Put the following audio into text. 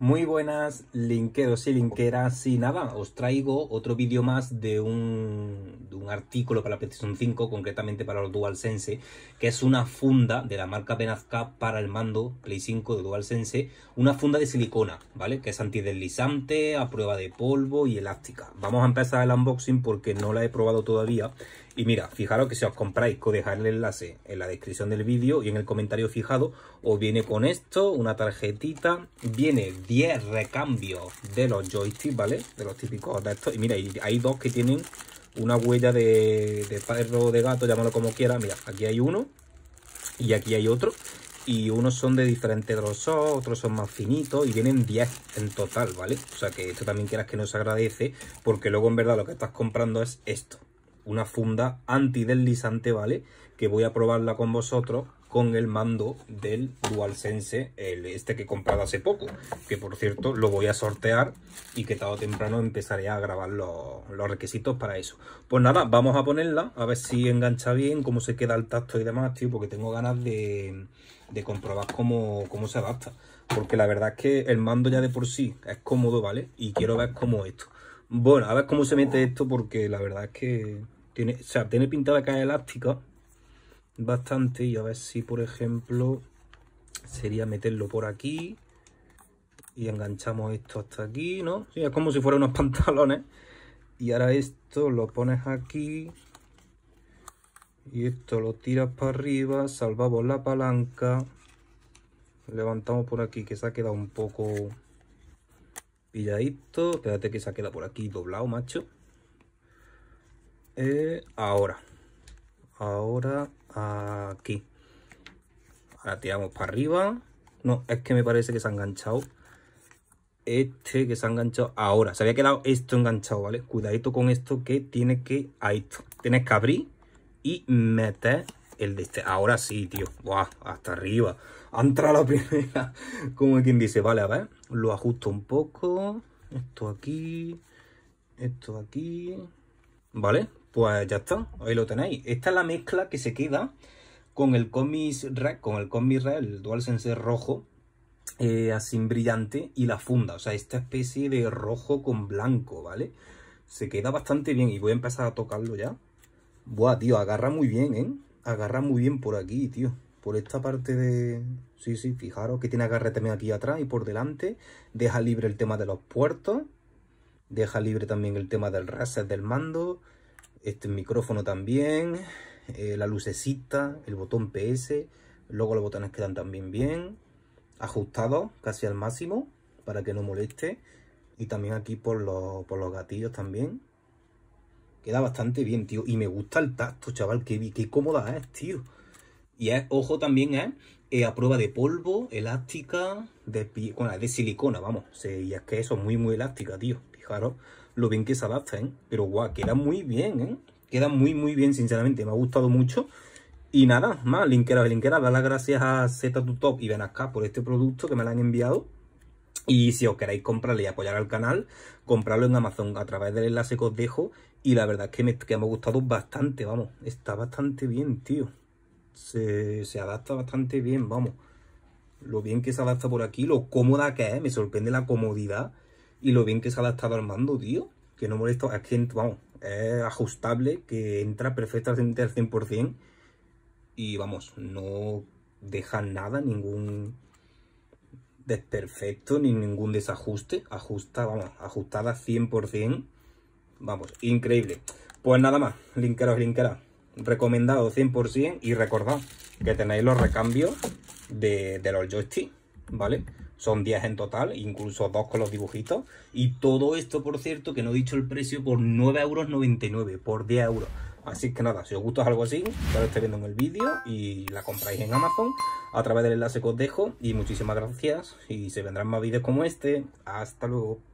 Muy buenas linkeros y linkeras y nada, os traigo otro vídeo más de un, de un, artículo para la PlayStation 5, concretamente para los DualSense, que es una funda de la marca Benazca para el mando Play 5 de DualSense, una funda de silicona, ¿vale? Que es antideslizante, a prueba de polvo y elástica. Vamos a empezar el unboxing porque no la he probado todavía y mira, fijaros que si os compráis, os dejáis el enlace en la descripción del vídeo y en el comentario fijado, os viene con esto, una tarjetita, viene 10 recambios de los joysticks, ¿vale? De los típicos de estos. Y mira, hay dos que tienen una huella de, perro perro de gato, llámalo como quiera. Mira, aquí hay uno y aquí hay otro. Y unos son de diferente grosor, otros son más finitos y vienen 10 en total, ¿vale? O sea que esto también quieras que nos agradece porque luego en verdad lo que estás comprando es esto una funda antideslizante, ¿vale? Que voy a probarla con vosotros con el mando del DualSense, el este que he comprado hace poco, que por cierto lo voy a sortear y que tarde o temprano empezaré a grabar los, requisitos para eso. Pues nada, vamos a ponerla, a ver si engancha bien, cómo se queda el tacto y demás, tío, porque tengo ganas de, comprobar cómo, cómo se adapta. Porque la verdad es que el mando ya de por sí es cómodo, ¿vale? Y quiero ver cómo esto. Bueno, a ver cómo se mete esto porque la verdad es que tiene, o sea, tiene pintada que elástica bastante. Y a ver si, por ejemplo, sería meterlo por aquí. Y enganchamos esto hasta aquí, ¿no? es como si fueran unos pantalones. Y ahora esto lo pones aquí. Y esto lo tiras para arriba. Salvamos la palanca. Levantamos por aquí, que se ha quedado un poco pilladito. Espérate que se ha quedado por aquí doblado, macho. Eh, ahora ahora aquí ahora tiramos para arriba no es que me parece que se ha enganchado este que se ha enganchado ahora se había quedado esto enganchado vale cuidadito con esto que tiene que ahí. tienes que abrir y meter el de este ahora sí tío hasta arriba entra la primera como quien dice vale a ver lo ajusto un poco esto aquí esto aquí vale pues ya está, ahí lo tenéis. Esta es la mezcla que se queda con el Comis Red, con el Comis Red, el DualSense rojo, eh, así brillante, y la funda. O sea, esta especie de rojo con blanco, ¿vale? Se queda bastante bien y voy a empezar a tocarlo ya. Buah, tío, agarra muy bien, ¿eh? Agarra muy bien por aquí, tío. Por esta parte de... Sí, sí, fijaros que tiene agarre también aquí atrás y por delante. Deja libre el tema de los puertos. Deja libre también el tema del reset del mando este micrófono también, eh, la lucecita, el botón PS, luego los botones quedan también bien, ajustados casi al máximo para que no moleste y también aquí por los, por los gatillos también. Queda bastante bien, tío. Y me gusta el tacto, chaval. Qué, qué cómoda es, tío. Y es, ojo también, ¿eh? Eh, a prueba de polvo, elástica, de, bueno, de silicona, vamos. y es que eso es muy, muy elástica, tío. Fijaros lo bien que se adapta, ¿eh? Pero guau, queda muy bien, ¿eh? Queda muy, muy bien, sinceramente. Me ha gustado mucho. Y nada, más, linkera, linkera, dar las gracias a Z Top y acá por este producto que me lo han enviado. Y si os queréis comprarle y apoyar al canal, comprarlo en Amazon a través del enlace que os dejo. Y la verdad es que me, que me ha gustado bastante, vamos. Está bastante bien, tío se, adapta bastante bien, vamos. Lo bien que se adapta por aquí, lo cómoda que es, me sorprende la comodidad y lo bien que se ha adaptado al mando, tío. Que no molesta, es que, vamos, es ajustable, que entra perfectamente al 100% y, vamos, no deja nada, ningún desperfecto, ni ningún desajuste. Ajusta, vamos, ajustada 100%. Vamos, increíble. Pues nada más, linkeros, linkeras recomendado 100% y recordad que tenéis los recambios de, los joysticks, ¿vale? Son 10 en total, incluso dos con los dibujitos. Y todo esto, por cierto, que no he dicho el precio, por 9,99 euros, por 10 euros. Así que nada, si os gusta algo así, ya lo estáis viendo en el vídeo y la compráis en Amazon a través del enlace que os dejo. Y muchísimas gracias y se vendrán más vídeos como este. Hasta luego.